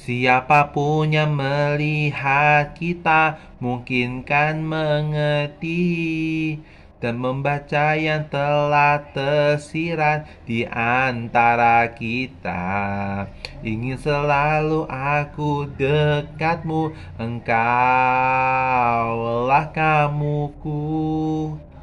Siapapun yang melihat kita mungkinkan mengerti dan membaca yang telah tersirat di antara kita. Ingin selalu aku dekatmu, engkaulah kamuku.